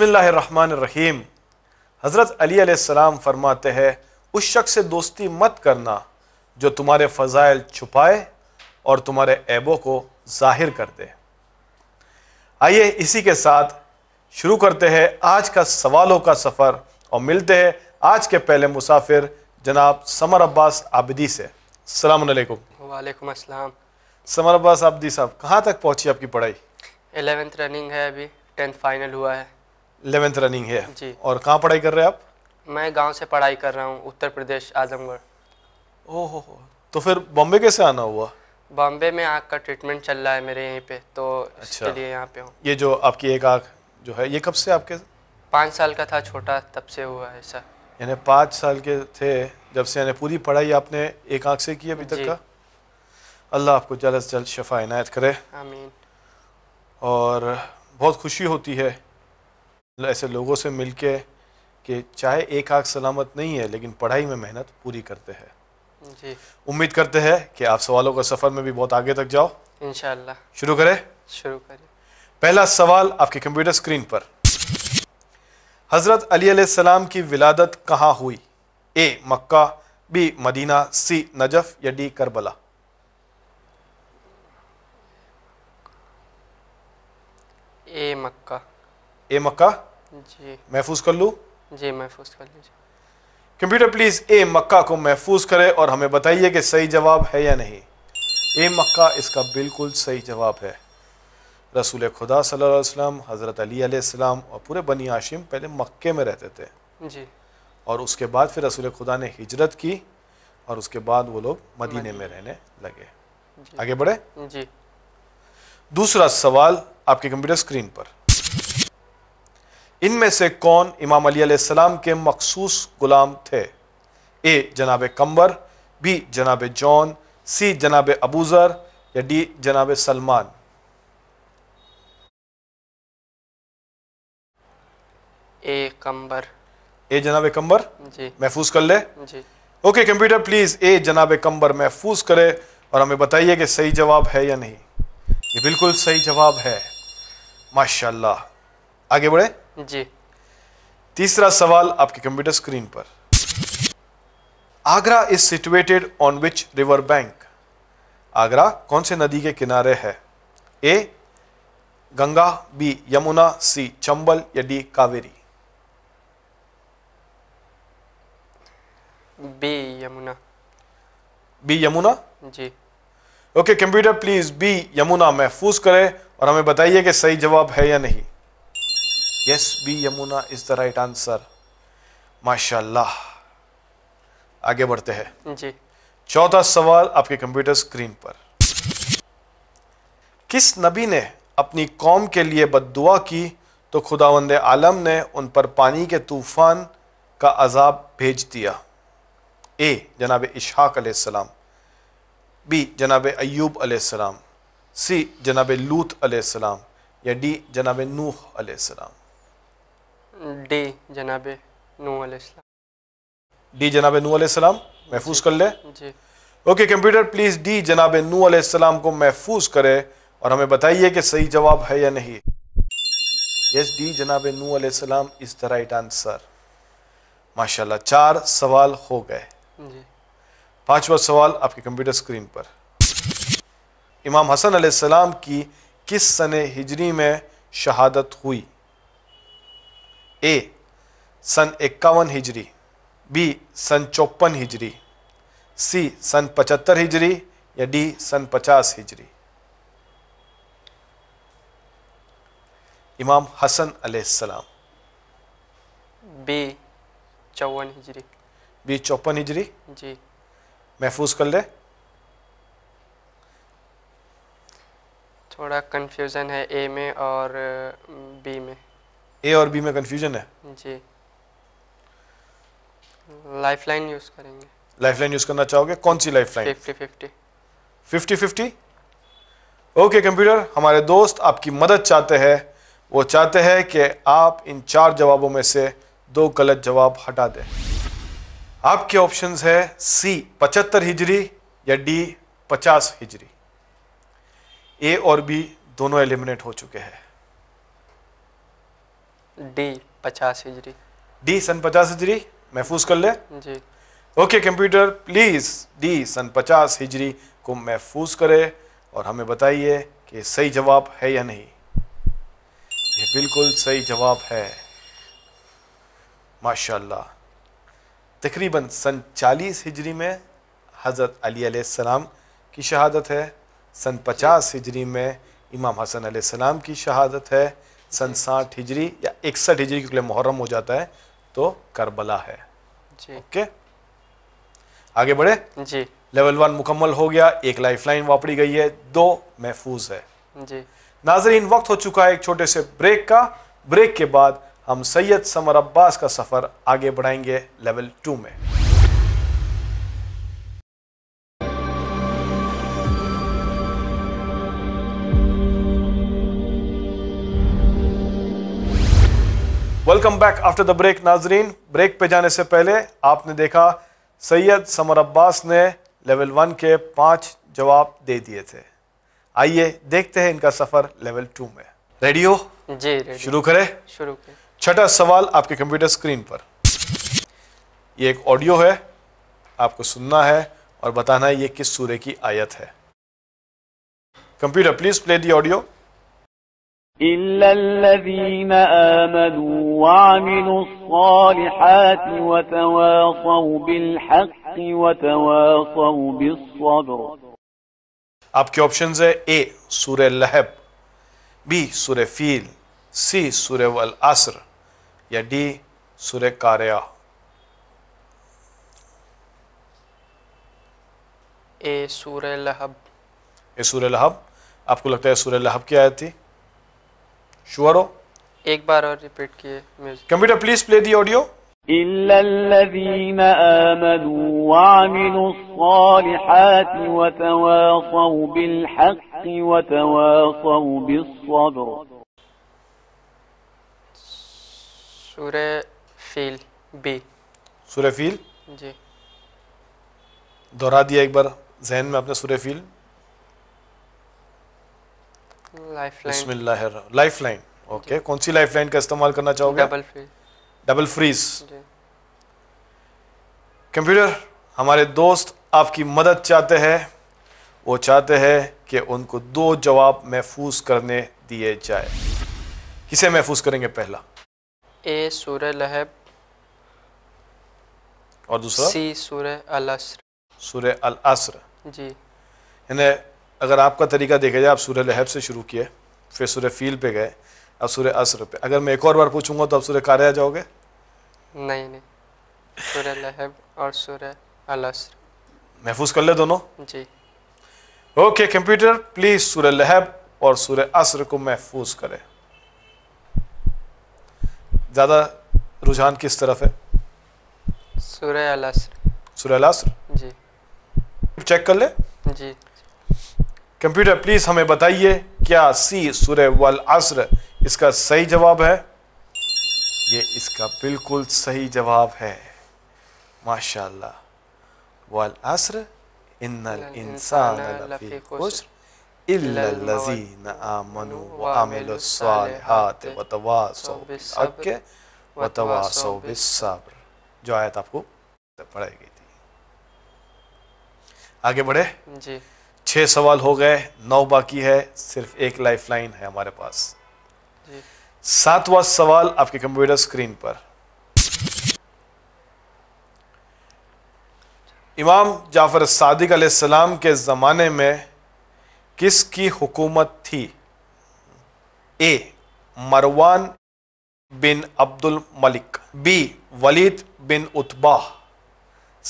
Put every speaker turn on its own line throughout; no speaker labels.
बसमीम हज़रत अली सलाम फरमाते हैं उस शख्स से दोस्ती मत करना जो तुम्हारे फ़ज़ाइल छुपाए और तुम्हारे ऐबों को जाहिर कर दे आइए इसी के साथ शुरू करते हैं आज का सवालों का सफ़र और मिलते हैं आज के पहले मुसाफिर जनाब समर अब्बास आबदी से अलैक्म
वालेकुम अस्सलाम
समर अब्बास आबदी साहब कहाँ तक पहुँची आपकी पढ़ाई
एलेवेंथ रनिंग है अभी टेंथ फाइनल हुआ है
इलेवेंथ रनिंग है जी और कहाँ पढ़ाई कर रहे हैं आप
मैं गांव से पढ़ाई कर रहा हूँ उत्तर प्रदेश आजमगढ़ ओहो
तो फिर बॉम्बे कैसे आना हुआ
बॉम्बे में आँख का ट्रीटमेंट चल रहा है मेरे यहीं पे तो अच्छा लिए यहाँ पे हूँ
ये जो आपकी एक आँख जो है ये कब से आपके
पाँच साल का था छोटा तब से हुआ है सर
यानी पाँच साल के थे जब से यानी पूरी पढ़ाई आपने एक आँख से की अभी तक का अल्लाह आपको जल्द अज जल्द शफा इनायत करे आमीन और बहुत खुशी होती है ऐसे लोगों से मिल के कि चाहे एक आख सलामत नहीं है लेकिन पढ़ाई में मेहनत पूरी करते
हैं
उम्मीद करते हैं कि आप सवालों का सफ़र में भी बहुत आगे तक जाओ
इन शुरू करें शुरू करें
पहला सवाल आपके कंप्यूटर स्क्रीन पर हज़रत अली सलाम की विलादत कहाँ हुई A Mecca B Medina C Najaf या D Karbala
A Mecca A Mecca जी महफूज कर लूँ जी महफूज कर लीजिए
कंप्यूटर प्लीज़ ए मक्का को महफूज करे और हमें बताइए कि सही जवाब है या नहीं ए मक्का इसका बिल्कुल सही जवाब है रसूल खुदा सल्लल्लाहु अलैहि वसल्लम हज़रत अली अलैहिस्सलाम और पूरे बनी आशिम पहले मक्के में रहते थे जी और उसके बाद फिर रसूल खुदा ने हिजरत की और उसके बाद वो लोग मदीने में रहने लगे आगे बढ़े जी दूसरा सवाल आपके कंप्यूटर स्क्रीन पर इनमें से कौन इमाम अलीसम के मखसूस गुलाम थे ए जनाब कंबर बी जनाब जॉन सी जनाब अबूज़र या डी जनाब सलमान
ए कंबर
ए जनाब कंबर
जी महफूज कर ले जी
ओके कंप्यूटर प्लीज़ ए जनाब कंबर महफूज करे और हमें बताइए कि सही जवाब है या नहीं ये बिल्कुल सही जवाब है माशाल्लाह आगे बढ़े जी तीसरा सवाल आपके कंप्यूटर स्क्रीन पर Agra is situated on which river bank Agra कौन से नदी के किनारे है A Ganga B Yamuna C Chambal या D Kaveri
B Yamuna B Yamuna जी
okay computer please B Yamuna महफूज करें और हमें बताइए कि सही जवाब है या नहीं Yes, B Yamuna is the right answer. माशाल्लाह आगे बढ़ते हैं जी चौथा सवाल आपके कंप्यूटर स्क्रीन पर किस नबी ने अपनी कौम के लिए बददुआ की तो खुदावंद आलम ने उन पर पानी के तूफान का अजाब भेज दिया ए जनाब इशाक अलैहिस्सलाम बी जनाब अयूब अलैहिस्सलाम सी जनाब लूत अलैहिस्सलाम या डी जनाब नूह अलैहिस्सलाम
डी जनाब नूसम
डी जनाब नूसम महफूज कर ले जी ओके कंप्यूटर प्लीज़ डी जनाब नूसम को महफूज करे और हमें बताइए कि सही जवाब है या नहीं यस डी जनाब नूसम इज़ द राइट आंसर माशाल्लाह चार सवाल हो गए पांचवा सवाल आपके कंप्यूटर स्क्रीन पर इमाम हसन सलाम की किस सन हिजरी में शहादत हुई ए सन इक्यावन हिजरी बी सन चौपन हिजरी सी सन पचहत्तर हिजरी या डी सन पचास हिजरी इमाम हसन अलैहिस्सलाम
बी चौवन हिजरी
बी चौपन हिजरी जी महफूज कर ले
थोड़ा कंफ्यूजन है ए में और बी में
ए और बी में कंफ्यूजन है
जी लाइन यूज करेंगे
लाइफलाइन यूज करना चाहोगे कौन सी line fifty fifty 50 50 okay computer हमारे दोस्त आपकी मदद चाहते हैं वो चाहते हैं कि आप इन चार जवाबों में से दो गलत जवाब हटा दें आपके ऑप्शंस है सी पचहत्तर हिजरी या डी पचास हिजरी ए और बी दोनों एलिमिनेट हो चुके हैं
डी पचास हिजरी
डी सन पचास हिजरी महफूज कर ले जी ओके कंप्यूटर प्लीज़ डी सन पचास हिजरी को महफूज करे और हमें बताइए कि सही जवाब है या नहीं ये बिल्कुल सही जवाब है माशाल्लाह तकरीबन सन चालीस हिजरी में हज़रत अली सलाम की शहादत है सन पचास हिजरी में इमाम हसन सलाम की शहादत है सन साठ हिजरी या इकसठ हिजरी के मुहर्रम हो जाता है तो करबला है ओके आगे बढ़े जी लेवल वन मुकम्मल हो गया एक लाइफ लाइन वापरी गई है दो महफूज है जी नाजरीन वक्त हो चुका है एक छोटे से ब्रेक का ब्रेक के बाद हम सैयद समर अब्बास का सफ़र आगे बढ़ाएंगे लेवल टू में welcome back after the break नाजरीन ब्रेक पे जाने से पहले आपने देखा सैयद समर अब्बास ने लेवल वन के पांच जवाब दे दिए थे आइए देखते हैं इनका सफर लेवल टू में रेडियो
जी रेडियो। शुरू करें शुरू
छठा सवाल आपके कंप्यूटर स्क्रीन पर ये एक ऑडियो है आपको सुनना है और बताना है ये किस सूर्य की आयत है computer please play the audio إلا الذين آمنوا وعملوا الصالحات وتواصوا بالحق وتواصوا بالصبر کے ऑप्शंस है A. Surya लहब B. Surya feel C. सूर्य والعصر یا या डी सूर्य कार्या
ए सूर्य लहब
ए सूर्य آپ کو لگتا ہے सूर्य लहब کی آیت تھی شورو
ایک بار اور ریپیٹ کیے
computer please play the audio إلا الذين آمنوا وعملوا الصالحات وتواصوا بالحق وتواصوا بالصبر
سورة فيل بي سورة فيل جي
دورا دیا ایک بار ذہن میں اپنے سورة فيل
लाइफलाइन
लाइफलाइन ओके कौन सी लाइफलाइन का इस्तेमाल करना चाहोगे double freeze double freeze computer हमारे दोस्त आपकी मदद चाहते हैं वो चाहते हैं कि उनको दो जवाब महफूज करने दिए जाए किसे महफूज करेंगे पहला
ए सूर्य लहब
और दूसरा सी
सूर्य अल असर
सूर्य अल असर जी यानी अगर आपका तरीका देखा जाए आप सूर्य लहब से शुरू किए फिर सूर्य फील पे गए अब सूर्य असर पे अगर मैं एक और बार पूछूंगा तो आप सूर्य कार्य जाओगे
नहीं नहीं सूर्य लहब और सूर्य अलसर
महफूज कर ले दोनों जी ओके कंप्यूटर प्लीज सूर्य लहब और सूर्य असर को महफूज करें ज़्यादा रुझान किस तरफ है
सूर्य अलसर सूर्य अलसर जी चेक कर ले जी
कंप्यूटर प्लीज़ हमें बताइए क्या सी सुर वल असर इसका सही जवाब है ये इसका बिल्कुल सही जवाब है माशाल्लाह वल असर इन्नल इंसान लफी खुस्र जो आयत आपको पढ़ाई गई थी आगे बढ़े जी छः सवाल हो गए नौ बाकी है सिर्फ एक लाइफ लाइन है हमारे पास सातवां सवाल आपके कंप्यूटर स्क्रीन पर इमाम जाफर सादिक सलाम के ज़माने में किसकी हुकूमत थी A Marwan bin Abdul Malik B Walid bin Utba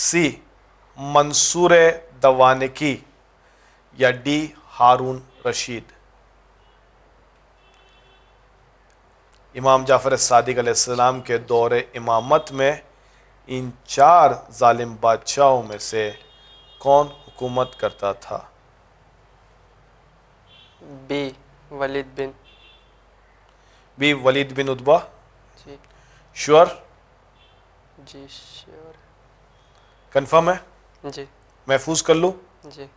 C Mansur Dawaniqi या डी हारून रशीद इमाम जाफ़र सदक आसमाम के दौर इमामत में इन चार ालिम बादशाहों में से कौन हुकूमत करता था
B Walid bin
B Walid bin Udba जी श्योर
जी श्योर कन्फर्म है जी
महफूज कर लूँ जी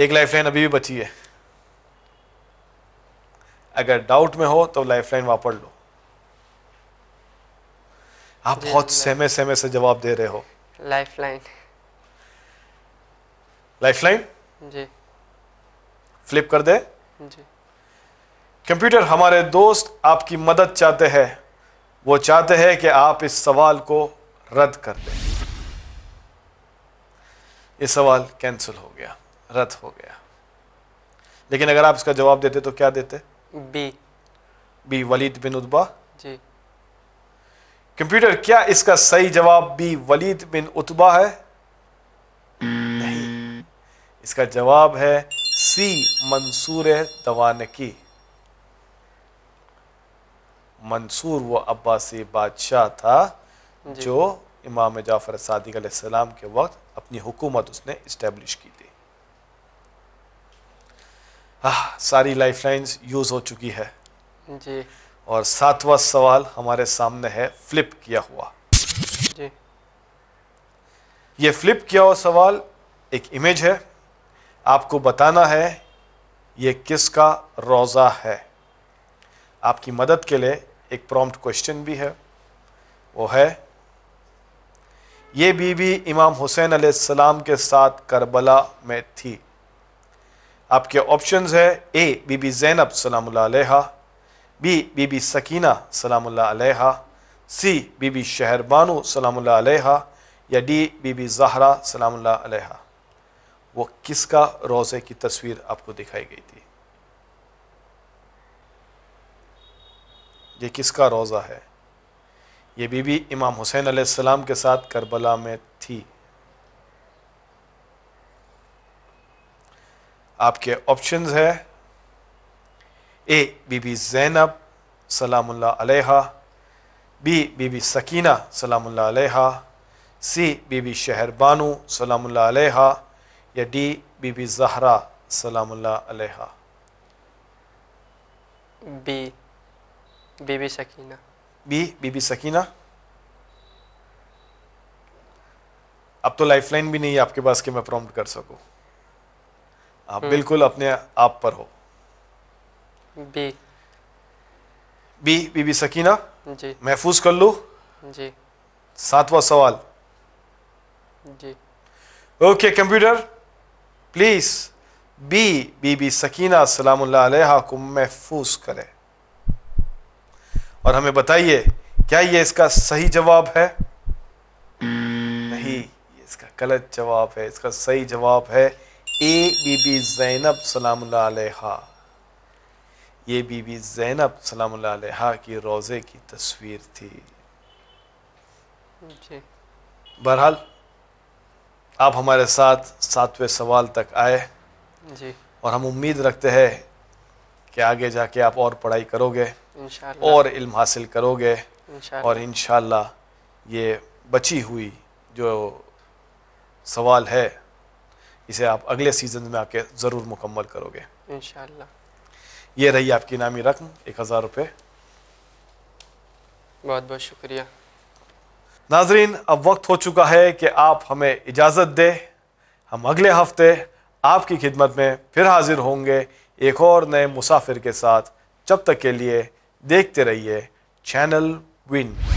एक लाइफलाइन अभी भी बची है अगर डाउट में हो तो लाइफलाइन वापस लो आप बहुत सहमे सहमे से जवाब दे रहे हो लाइफलाइन लाइफलाइन जी फ्लिप कर दे जी कंप्यूटर हमारे दोस्त आपकी मदद चाहते हैं वो चाहते हैं कि आप इस सवाल को रद्द कर दें ये सवाल कैंसिल हो गया रद्द हो गया लेकिन अगर आप इसका जवाब देते तो क्या देते B B Walid bin Utba जी कंप्यूटर क्या इसका सही जवाब बी वलीद बिन उतबा है नहीं इसका जवाब है सी मंसूर दवानकी मंसूर वो अब्बासी बादशाह था जो इमाम जाफ़र सादिक के वक्त अपनी हुकूमत उसने इस्टेब्लिश की थी आ, सारी लाइफलाइंस यूज हो चुकी है जी और सातवां सवाल हमारे सामने है फ्लिप किया हुआ जी ये फ्लिप किया हुआ सवाल एक इमेज है आपको बताना है ये किसका रोज़ा है आपकी मदद के लिए एक प्रॉम्प्ट क्वेश्चन भी है वो है ये बीबी इमाम हुसैन सलाम के साथ करबला में थी आपके ऑप्शन है ए बीबी जैनब सलाम बी बीबी सकीना सलाम सी बीबी शहरबानो सलाम या डी बीबी जहरा सलाम वो किसका रोज़े की तस्वीर आपको दिखाई गई थी ये किसका रोज़ा है ये बीबी इमाम हुसैन सलाम के साथ करबला में थी आपके ऑप्शन है ए बीबी जैनब सलामुल्ला अलैहा बी बीबी सकीना सलामुल्ला अलैहा सी बीबी शहरबानू सलामुल्ला अलैहा या डी बीबी जहरा सलामुल्ला अलैहा
B Bibi Sakina
B Bibi Sakina अब तो लाइफलाइन भी नहीं है आपके पास कि मैं प्रॉम्प्ट कर सकूं आप हम्म। बिल्कुल अपने आप पर हो बी बी बीबी सकीना जी महफूज कर लो जी सातवां सवाल जी okay computer please B Bibi Sakina सलाम को महफूज करे और हमें बताइए क्या ये इसका सही जवाब है हम्म। नहीं ये इसका गलत जवाब है इसका सही जवाब है ए बीबी ज़ैनब सलाम ये बीबी ज़ैनब सलाम की रोज़े की तस्वीर थी बहरहाल आप हमारे साथ सातवें सवाल तक आए जी और हम उम्मीद रखते हैं कि आगे जाके आप और पढ़ाई करोगे और इल्म हासिल करोगे और इन ये बची हुई जो सवाल है इसे आप अगले सीज़न में आके ज़रूर मुकम्मल करोगे इन ये रही आपकी इनामी रकम एक हज़ार रुपये
बहुत बहुत शुक्रिया
नाजरीन अब वक्त हो चुका है कि आप हमें इजाज़त दें हम अगले हफ्ते आपकी खिदमत में फिर हाजिर होंगे एक और नए मुसाफिर के साथ जब तक के लिए देखते रहिए चैनल विन